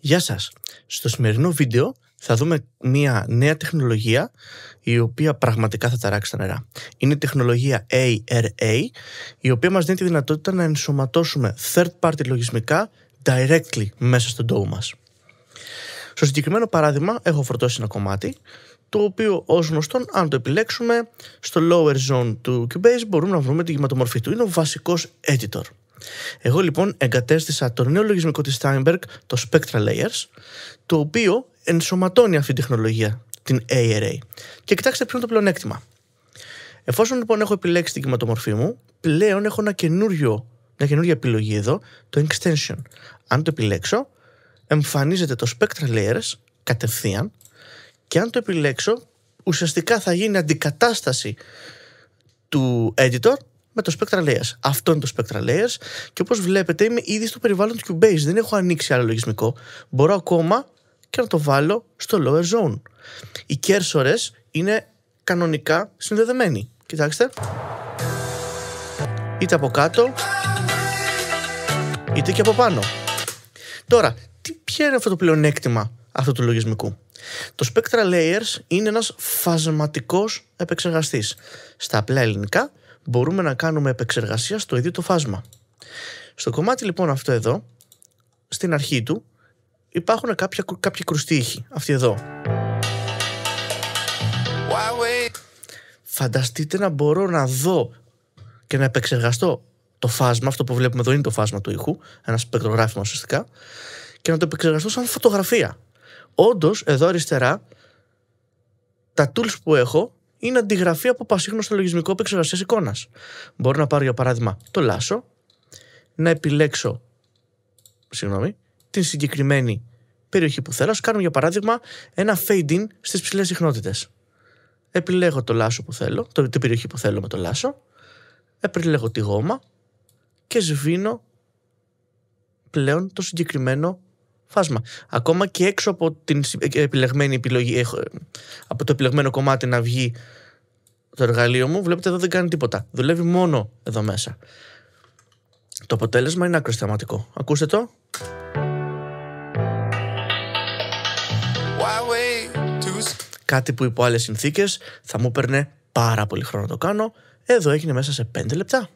Γεια σας. Στο σημερινό βίντεο θα δούμε μια νέα τεχνολογία η οποία πραγματικά θα ταράξει τα νερά. Είναι η τεχνολογία ARA η οποία μας δίνει τη δυνατότητα να ενσωματώσουμε third party λογισμικά directly μέσα στον ντόου μας. Στο συγκεκριμένο παράδειγμα έχω φορτώσει ένα κομμάτι το οποίο ως γνωστόν αν το επιλέξουμε στο lower zone του Cubase μπορούμε να βρούμε τη γηματομορφή του. Είναι ο βασικός editor. Εγώ λοιπόν εγκατέστησα το νέο λογισμικό της Steinberg, το Spectra Layers, το οποίο ενσωματώνει αυτή τη τεχνολογία, την ARA. Και κοιτάξτε ποιο είναι το πλεονέκτημα. Εφόσον λοιπόν έχω επιλέξει την κυματομορφή μου, πλέον έχω ένα καινούριο, μια καινούργια επιλογή εδώ, το Extension. Αν το επιλέξω, εμφανίζεται το Spectra Layers κατευθείαν και αν το επιλέξω, ουσιαστικά θα γίνει αντικατάσταση του editor με το Spectra Layers. Αυτό είναι το Spectra Layers και όπως βλέπετε είμαι ήδη στο περιβάλλον του Cubase, δεν έχω ανοίξει άλλο λογισμικό. Μπορώ ακόμα και να το βάλω στο Lower Zone. Οι cursors είναι κανονικά συνδεδεμένοι. Κοιτάξτε. Είτε από κάτω, είτε και από πάνω. Τώρα, τι, ποιο είναι αυτό το πλεονέκτημα αυτού του λογισμικού. Το Spectra Layers είναι ένας φασματικός επεξεργαστής. Στα απλά ελληνικά μπορούμε να κάνουμε επεξεργασία στο ίδιο το φάσμα. Στο κομμάτι λοιπόν αυτό εδώ, στην αρχή του, υπάρχουν κάποια, κρουστή κρουστίχοι, Αυτή εδώ. Φανταστείτε να μπορώ να δω και να επεξεργαστώ το φάσμα, αυτό που βλέπουμε εδώ είναι το φάσμα του ήχου, ένας σπεκτρογράφημα ουσιαστικά, και να το επεξεργαστώ σαν φωτογραφία. Όντως, εδώ αριστερά, τα tools που έχω είναι αντιγραφή από πασίγνωστο λογισμικό επεξεργασίας εικόνας. Μπορώ να πάρω για παράδειγμα το λάσο, να επιλέξω συγγνώμη, την συγκεκριμένη περιοχή που θέλω. Ας κάνουμε για παράδειγμα ένα fade in στις ψηλές συχνότητες. Επιλέγω το λάσο που θέλω, την περιοχή που θέλω με το λάσο. Επιλέγω τη γόμα και σβήνω πλέον το συγκεκριμένο φάσμα. Ακόμα και έξω από την ε, επιλεγμένη επιλογή, ε, από το επιλεγμένο κομμάτι να βγει το εργαλείο μου, βλέπετε εδώ δεν κάνει τίποτα. Δουλεύει μόνο εδώ μέσα. Το αποτέλεσμα είναι άκρο θεαματικό. Ακούστε το. Κάτι που υπό άλλες συνθήκες θα μου έπαιρνε πάρα πολύ χρόνο να το κάνω. Εδώ έγινε μέσα σε 5 λεπτά.